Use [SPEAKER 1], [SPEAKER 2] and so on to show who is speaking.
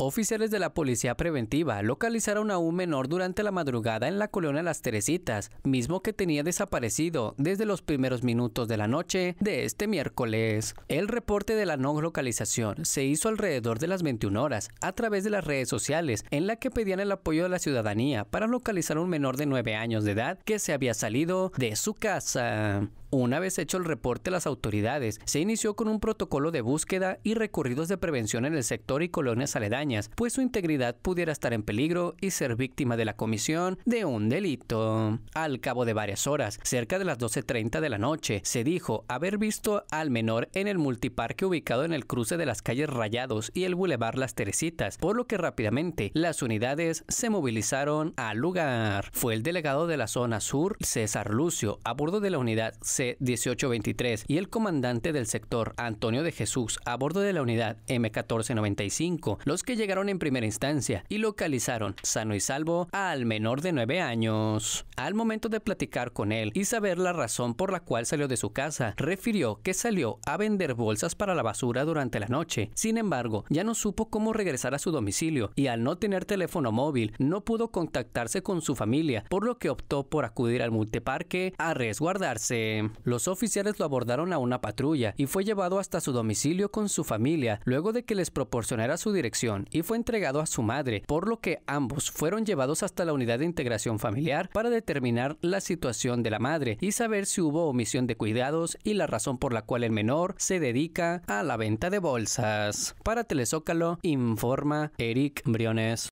[SPEAKER 1] Oficiales de la Policía Preventiva localizaron a un menor durante la madrugada en la colonia Las Teresitas, mismo que tenía desaparecido desde los primeros minutos de la noche de este miércoles. El reporte de la no localización se hizo alrededor de las 21 horas a través de las redes sociales en la que pedían el apoyo de la ciudadanía para localizar a un menor de 9 años de edad que se había salido de su casa. Una vez hecho el reporte a las autoridades, se inició con un protocolo de búsqueda y recorridos de prevención en el sector y colonias aledañas, pues su integridad pudiera estar en peligro y ser víctima de la comisión de un delito. Al cabo de varias horas, cerca de las 12.30 de la noche, se dijo haber visto al menor en el multiparque ubicado en el cruce de las calles Rayados y el bulevar Las Teresitas, por lo que rápidamente las unidades se movilizaron al lugar. Fue el delegado de la zona sur, César Lucio, a bordo de la unidad 1823 y el comandante del sector, Antonio de Jesús, a bordo de la unidad M1495, los que llegaron en primera instancia y localizaron sano y salvo al menor de 9 años. Al momento de platicar con él y saber la razón por la cual salió de su casa, refirió que salió a vender bolsas para la basura durante la noche. Sin embargo, ya no supo cómo regresar a su domicilio y al no tener teléfono móvil, no pudo contactarse con su familia, por lo que optó por acudir al multiparque a resguardarse. Los oficiales lo abordaron a una patrulla y fue llevado hasta su domicilio con su familia, luego de que les proporcionara su dirección y fue entregado a su madre, por lo que ambos fueron llevados hasta la unidad de integración familiar para determinar la situación de la madre y saber si hubo omisión de cuidados y la razón por la cual el menor se dedica a la venta de bolsas. Para Telezócalo, informa Eric Briones.